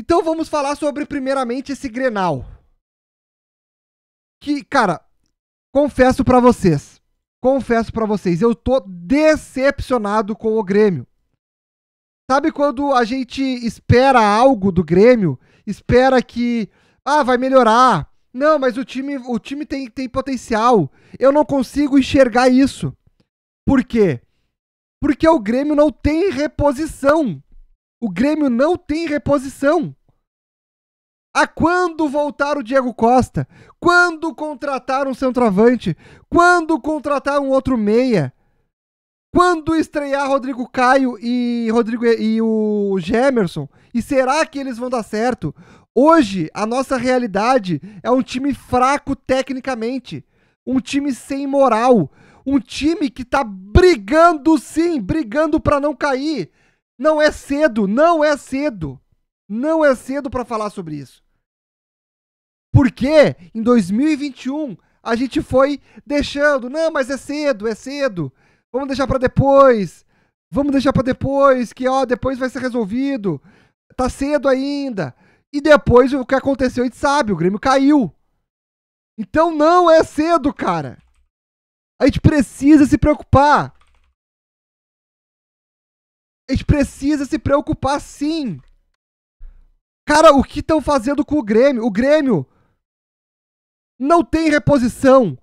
Então vamos falar sobre, primeiramente, esse Grenal. Que, cara, confesso para vocês. Confesso para vocês, eu tô decepcionado com o Grêmio. Sabe quando a gente espera algo do Grêmio, espera que ah, vai melhorar. Não, mas o time, o time tem, tem potencial. Eu não consigo enxergar isso. Por quê? Porque o Grêmio não tem reposição. O Grêmio não tem reposição. A ah, quando voltar o Diego Costa? Quando contratar um centroavante? Quando contratar um outro meia? Quando estrear Rodrigo Caio e Rodrigo e o Gemerson? E será que eles vão dar certo? Hoje a nossa realidade é um time fraco tecnicamente, um time sem moral, um time que tá brigando sim, brigando para não cair, não é cedo, não é cedo. Não é cedo para falar sobre isso. Porque em 2021 a gente foi deixando, não, mas é cedo, é cedo. Vamos deixar para depois. Vamos deixar para depois, que ó, depois vai ser resolvido. Tá cedo ainda. E depois o que aconteceu, a gente sabe, o Grêmio caiu. Então não é cedo, cara. A gente precisa se preocupar. A gente precisa se preocupar sim. Cara, o que estão fazendo com o Grêmio? O Grêmio não tem reposição.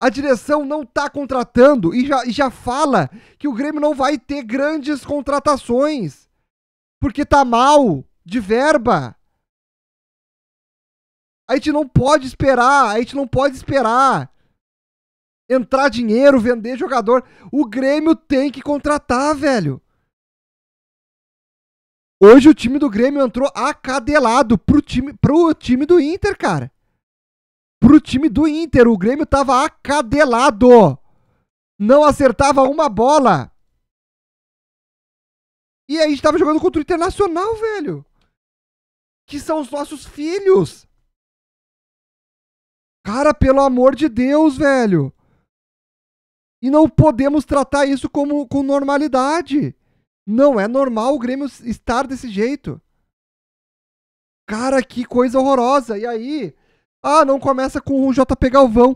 A direção não está contratando e já, e já fala que o Grêmio não vai ter grandes contratações. Porque tá mal de verba. A gente não pode esperar, a gente não pode esperar entrar dinheiro, vender jogador. O Grêmio tem que contratar, velho. Hoje o time do Grêmio entrou acadelado pro time, pro time do Inter, cara. Pro time do Inter, o Grêmio tava acadelado. Não acertava uma bola. E a gente tava jogando contra o Internacional, velho. Que são os nossos filhos. Cara, pelo amor de Deus, velho. E não podemos tratar isso como com normalidade. Não é normal o Grêmio estar desse jeito. Cara, que coisa horrorosa. E aí? Ah, não começa com o JP Galvão.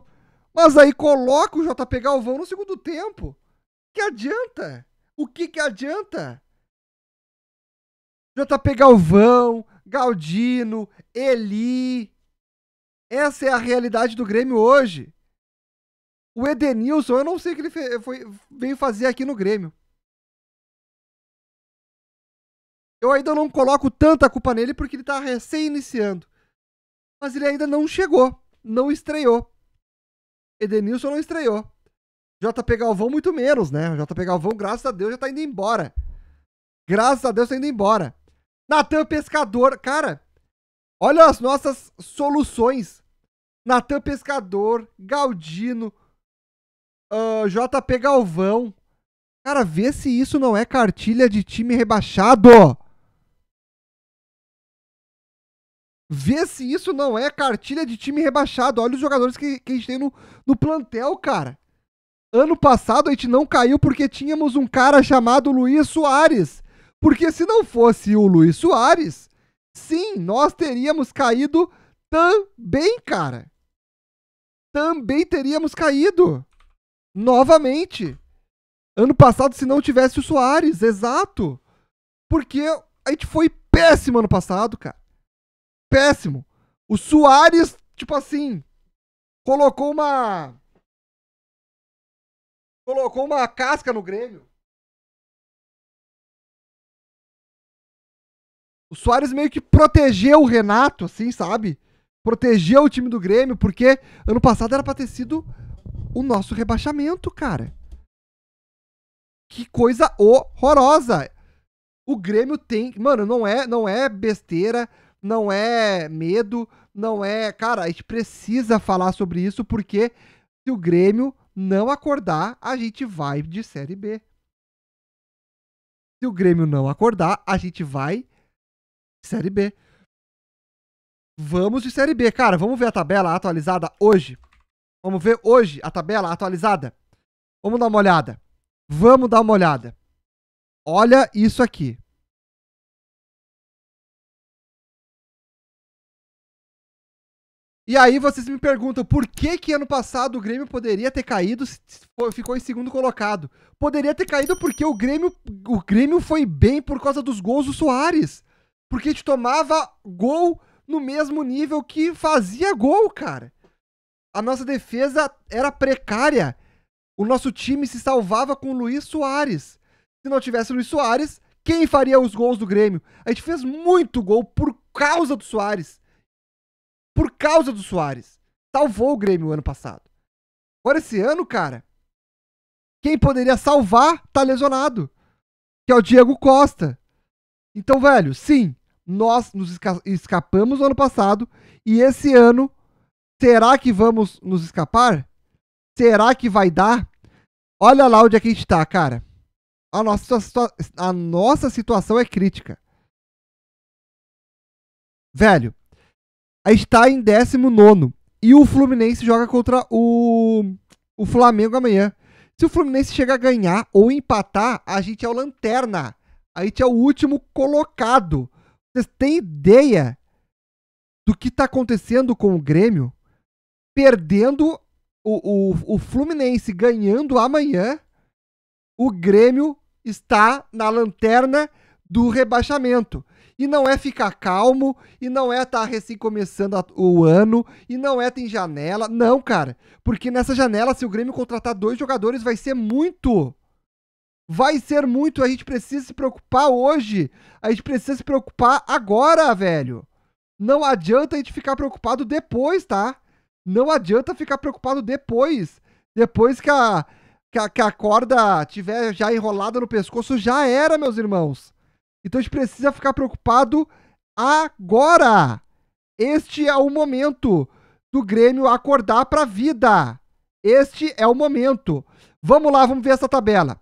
Mas aí coloca o JP Galvão no segundo tempo. Que adianta? O que que adianta? JP Galvão, Galdino, Eli. Essa é a realidade do Grêmio hoje. O Edenilson, eu não sei o que ele foi, veio fazer aqui no Grêmio. Eu ainda não coloco tanta culpa nele porque ele tá recém-iniciando. Mas ele ainda não chegou, não estreou. Edenilson não estreou. JP Galvão muito menos, né? JP Galvão, graças a Deus, já tá indo embora. Graças a Deus, tá indo embora. Natan Pescador, cara, olha as nossas soluções. Natan Pescador, Galdino, uh, ah, JP Galvão. Cara, vê se isso não é cartilha de time rebaixado. Vê se isso não é cartilha de time rebaixado. Olha os jogadores que, que a gente tem no, no plantel, cara. Ano passado a gente não caiu porque tínhamos um cara chamado Luiz Soares. Porque se não fosse o Luiz Soares, sim, nós teríamos caído também, cara. Também teríamos caído. Novamente. Ano passado, se não tivesse o Soares, exato. Porque a gente foi péssimo ano passado, cara péssimo. O Soares, tipo assim, colocou uma. Colocou uma casca no Grêmio. O Soares meio que protegeu o Renato, assim, sabe? Protegeu o time do Grêmio, porque ano passado era pra ter sido o nosso rebaixamento, cara. Que coisa horrorosa. O Grêmio tem, mano, não é, não é besteira, não é medo, não é. Cara, a gente precisa falar sobre isso porque se o Grêmio não acordar, a gente vai de Série B. Se o Grêmio não acordar, a gente vai de Série B. Vamos de Série B, cara. Vamos ver a tabela atualizada hoje. Vamos ver hoje a tabela atualizada. Vamos dar uma olhada. Vamos dar uma olhada. Olha isso aqui. E aí vocês me perguntam por que que ano passado o Grêmio poderia ter caído se ficou em segundo colocado. Poderia ter caído porque o Grêmio, o Grêmio foi bem por causa dos gols do Soares. Porque a gente tomava gol no mesmo nível que fazia gol, cara. A nossa defesa era precária. O nosso time se salvava com o Luiz Soares. Se não tivesse o Luiz Soares, quem faria os gols do Grêmio? A gente fez muito gol por causa do Soares por causa do Soares. Salvou o Grêmio o ano passado. Agora esse ano, cara, quem poderia salvar tá lesionado, que é o Diego Costa. Então, velho, sim, nós nos esca escapamos no ano passado e esse ano será que vamos nos escapar? Será que vai dar? Olha lá onde é que a gente tá, cara. A nossa, a nossa situação é crítica. Velho, está em 19. E o Fluminense joga contra o, o Flamengo amanhã. Se o Fluminense chegar a ganhar ou empatar, a gente é o lanterna. A gente é o último colocado. Vocês têm ideia do que está acontecendo com o Grêmio? Perdendo o, o, o Fluminense ganhando amanhã, o Grêmio está na lanterna do rebaixamento. E não é ficar calmo, e não é estar tá recém começando a, o ano, e não é tem janela. Não, cara. Porque nessa janela, se o Grêmio contratar dois jogadores, vai ser muito. Vai ser muito. A gente precisa se preocupar hoje. A gente precisa se preocupar agora, velho. Não adianta a gente ficar preocupado depois, tá? Não adianta ficar preocupado depois. Depois que a, que a, que a corda tiver já enrolada no pescoço, já era, meus irmãos. Então a gente precisa ficar preocupado agora. Este é o momento do Grêmio acordar para a vida. Este é o momento. Vamos lá, vamos ver essa tabela.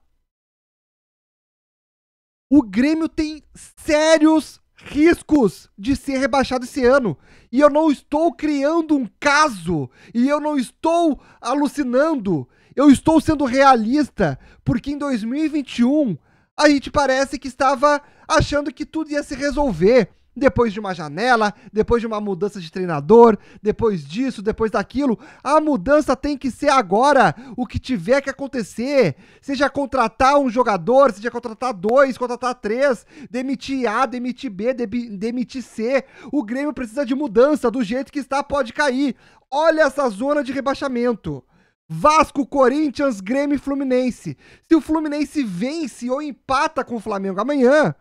O Grêmio tem sérios riscos de ser rebaixado esse ano. E eu não estou criando um caso, e eu não estou alucinando. Eu estou sendo realista, porque em 2021 a gente parece que estava achando que tudo ia se resolver. Depois de uma janela, depois de uma mudança de treinador, depois disso, depois daquilo, a mudança tem que ser agora. O que tiver que acontecer, seja contratar um jogador, seja contratar dois, contratar três, demitir A, demitir B, demitir C. O Grêmio precisa de mudança. Do jeito que está, pode cair. Olha essa zona de rebaixamento. Vasco, Corinthians, Grêmio e Fluminense. Se o Fluminense vence ou empata com o Flamengo amanhã,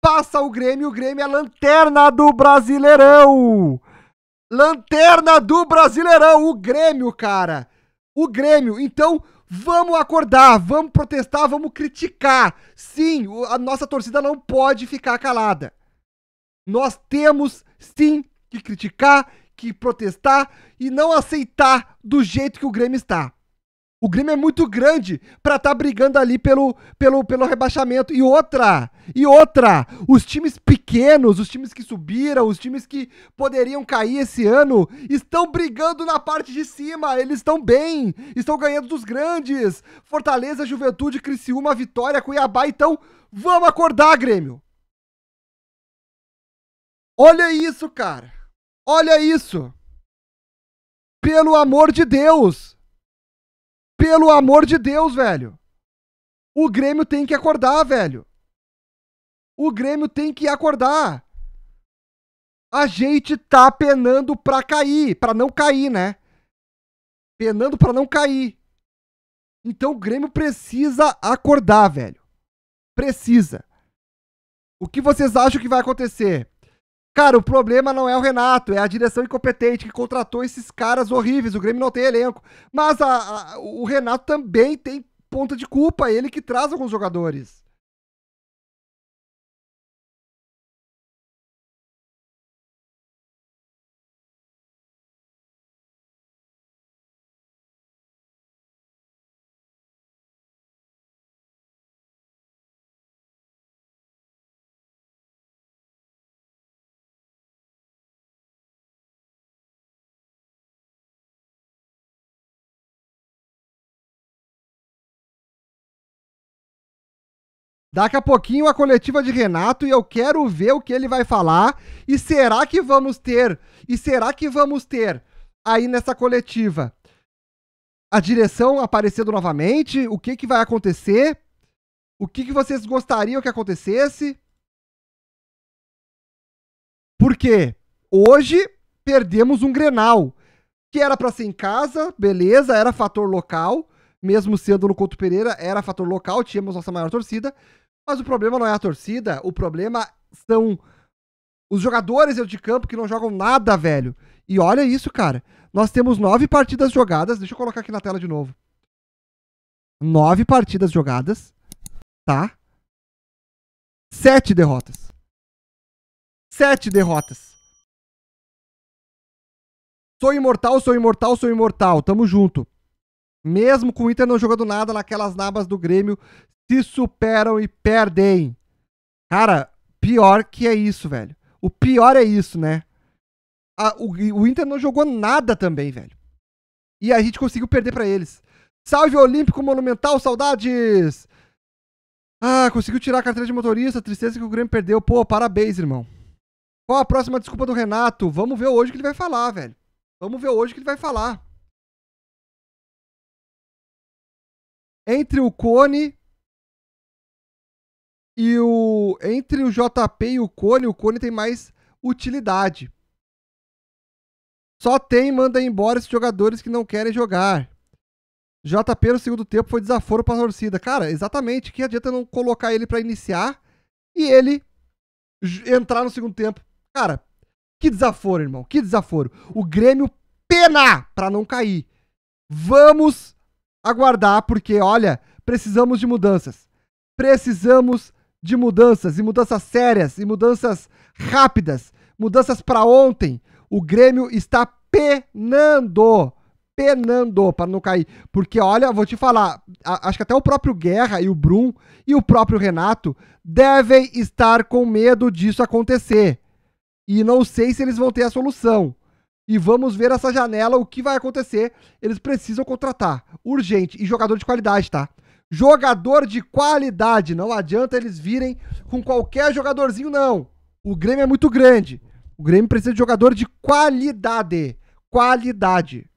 passa o Grêmio, o Grêmio é lanterna do Brasileirão. Lanterna do Brasileirão, o Grêmio, cara. O Grêmio. Então, vamos acordar, vamos protestar, vamos criticar. Sim, a nossa torcida não pode ficar calada. Nós temos sim que criticar que protestar e não aceitar do jeito que o Grêmio está. O Grêmio é muito grande para estar tá brigando ali pelo, pelo, pelo rebaixamento. E outra, e outra, os times pequenos, os times que subiram, os times que poderiam cair esse ano, estão brigando na parte de cima. Eles estão bem, estão ganhando dos grandes. Fortaleza, Juventude, Criciúma, Vitória, Cuiabá. Então, vamos acordar, Grêmio. Olha isso, cara. Olha isso! Pelo amor de Deus! Pelo amor de Deus, velho! O Grêmio tem que acordar, velho! O Grêmio tem que acordar! A gente tá penando pra cair, pra não cair, né? Penando pra não cair. Então o Grêmio precisa acordar, velho. Precisa. O que vocês acham que vai acontecer? Cara, o problema não é o Renato, é a direção incompetente que contratou esses caras horríveis. O Grêmio não tem elenco. Mas a, a, o Renato também tem ponta de culpa, ele que traz alguns jogadores. Daqui a pouquinho a coletiva de Renato e eu quero ver o que ele vai falar. E será que vamos ter? E será que vamos ter aí nessa coletiva a direção aparecendo novamente? O que, que vai acontecer? O que, que vocês gostariam que acontecesse? Porque hoje perdemos um Grenal, que era para ser em casa, beleza, era fator local, mesmo sendo no Couto Pereira, era fator local, tínhamos nossa maior torcida, mas o problema não é a torcida, o problema são os jogadores de campo que não jogam nada, velho. E olha isso, cara. Nós temos nove partidas jogadas. Deixa eu colocar aqui na tela de novo. Nove partidas jogadas, tá? Sete derrotas. Sete derrotas. Sou imortal, sou imortal, sou imortal. Tamo junto. Mesmo com o Inter não jogando nada naquelas nabas do Grêmio, se superam e perdem. Cara, pior que é isso, velho. O pior é isso, né? A, o, o, Inter não jogou nada também, velho. E a gente conseguiu perder para eles. Salve Olímpico Monumental, saudades! Ah, conseguiu tirar a carteira de motorista, tristeza que o Grêmio perdeu. Pô, parabéns, irmão. Qual a próxima desculpa do Renato? Vamos ver hoje o que ele vai falar, velho. Vamos ver hoje o que ele vai falar. Entre o Cone e o entre o JP e o Cone, o Cone tem mais utilidade. Só tem manda embora esses jogadores que não querem jogar. JP no segundo tempo foi desaforo para a torcida. Cara, exatamente, que adianta não colocar ele para iniciar e ele entrar no segundo tempo. Cara, que desaforo, irmão, que desaforo. O Grêmio pena para não cair. Vamos aguardar porque olha, precisamos de mudanças. Precisamos de mudanças, e mudanças sérias, e mudanças rápidas, mudanças para ontem. O Grêmio está penando, penando para não cair. Porque olha, vou te falar, a, acho que até o próprio Guerra e o Brum e o próprio Renato devem estar com medo disso acontecer. E não sei se eles vão ter a solução. E vamos ver essa janela, o que vai acontecer. Eles precisam contratar, urgente, e jogador de qualidade, tá? jogador de qualidade. Não adianta eles virem com qualquer jogadorzinho, não. O Grêmio é muito grande. O Grêmio precisa de jogador de qualidade. Qualidade.